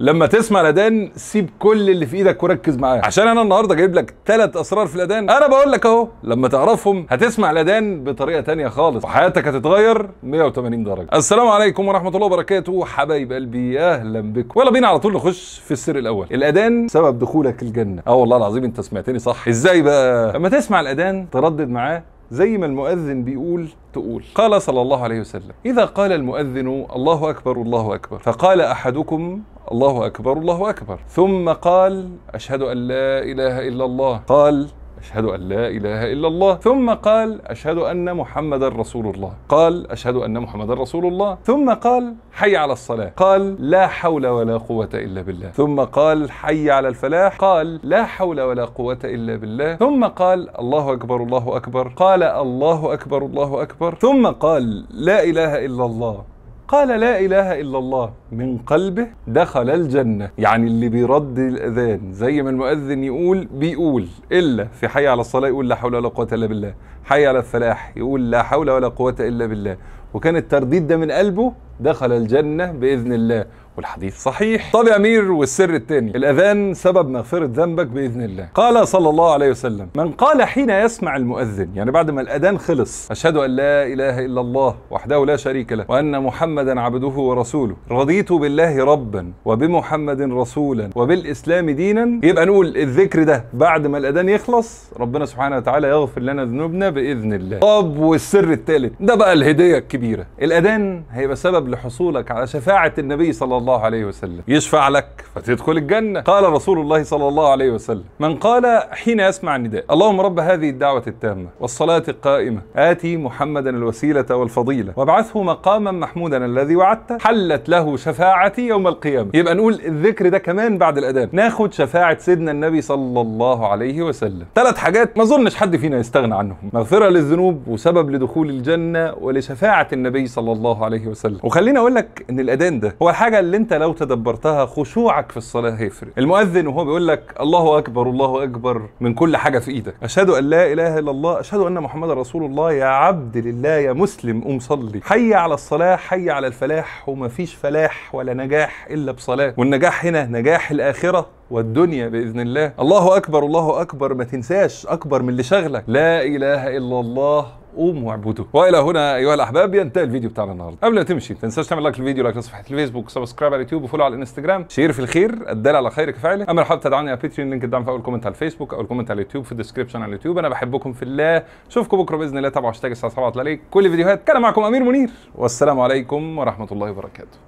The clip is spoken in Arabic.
لما تسمع الاذان سيب كل اللي في ايدك وركز معاه عشان انا النهارده جايب لك ثلاث اسرار في الاذان انا بقول لك اهو لما تعرفهم هتسمع الاذان بطريقه تانية خالص وحياتك هتتغير 180 درجه السلام عليكم ورحمه الله وبركاته حبايب قلبي اهلا بكم يلا بينا على طول نخش في السر الاول الاذان سبب دخولك الجنه اه والله العظيم انت سمعتني صح ازاي بقى لما تسمع الاذان تردد معاه زي ما المؤذن بيقول تقول قال صلى الله عليه وسلم إذا قال المؤذن الله أكبر الله أكبر فقال أحدكم الله أكبر الله أكبر ثم قال أشهد أن لا إله إلا الله قال أشهد أن لا إله إلا الله ثم قال أشهد أن محمدا رسول الله قال أشهد أن محمدا رسول الله ثم قال حي على الصلاة قال لا حول ولا قوة إلا بالله ثم قال حي على الفلاح قال لا حول ولا قوة إلا بالله ثم قال الله أكبر الله أكبر قال الله أكبر الله أكبر ثم قال لا إله إلا الله قال لا إله إلا الله من قلبه دخل الجنة يعني اللي بيرد الأذان زي ما المؤذن يقول بيقول إلا في حي على الصلاة يقول لا حول ولا قوة إلا بالله حي على الفلاح يقول لا حول ولا قوة إلا بالله وكان الترديد ده من قلبه دخل الجنة بإذن الله والحديث صحيح طب يا أمير والسر الثاني الأذان سبب مغفرة ذنبك بإذن الله قال صلى الله عليه وسلم من قال حين يسمع المؤذن يعني بعد ما الأذان خلص أشهد أن لا إله إلا الله وحده لا شريك له وأن محمدا عبده ورسوله رضيت بالله ربا وبمحمد رسولا وبالإسلام دينا يبقى نقول الذكر ده بعد ما الأذان يخلص ربنا سبحانه وتعالى يغفر لنا ذنوبنا بإذن الله طب والسر الثالث ده بقى الهدية الكبيرة الأذان هيبقى سبب لحصولك على شفاعة النبي صلى الله عليه وسلم يشفع لك فتدخل الجنة قال رسول الله صلى الله عليه وسلم من قال حين يسمع النداء اللهم رب هذه الدعوة التامة والصلاة القائمة آتي محمدا الوسيلة والفضيلة وابعثه مقاما محمودا الذي وعدته حلت له شفاعتي يوم القيامة يبقى نقول الذكر ده كمان بعد الأذان ناخد شفاعة سيدنا النبي صلى الله عليه وسلم ثلاث حاجات ما أظنش حد فينا يستغنى عنهم مغفرة للذنوب وسبب لدخول الجنة ولشفاعة النبي صلى الله عليه وسلم وخليني اقول لك ان الاذان ده هو الحاجه اللي انت لو تدبرتها خشوعك في الصلاه هيفرق المؤذن وهو بيقول لك الله اكبر الله اكبر من كل حاجه في ايدك اشهد ان لا اله الا الله اشهد ان محمد رسول الله يا عبد لله يا مسلم قوم صلي حي على الصلاه حي على الفلاح ومفيش فلاح ولا نجاح الا بصلاه والنجاح هنا نجاح الاخره والدنيا باذن الله الله اكبر الله اكبر ما تنساش اكبر من اللي شغلك لا اله الا الله قوموا اعبدوا والى هنا ايها الاحباب ينتهي الفيديو بتاعنا النهارده قبل ما تمشي ما تنساش تعمل لايك للفيديو لايك لصفحه الفيسبوك سبسكرايب على اليوتيوب وفولو على الانستجرام شير في الخير الدال على خيرك فعلا اما لو حابب تدعمني على باتريون لينك الدعم في اول كومنت على الفيسبوك او الكومنت على اليوتيوب في الديسكربشن على اليوتيوب انا بحبكم في الله اشوفكم بكره باذن الله تابعوا هاشتاج الساعه 7 كل الفيديوهات كان معكم امير منير والسلام عليكم ورحمه الله وبركاته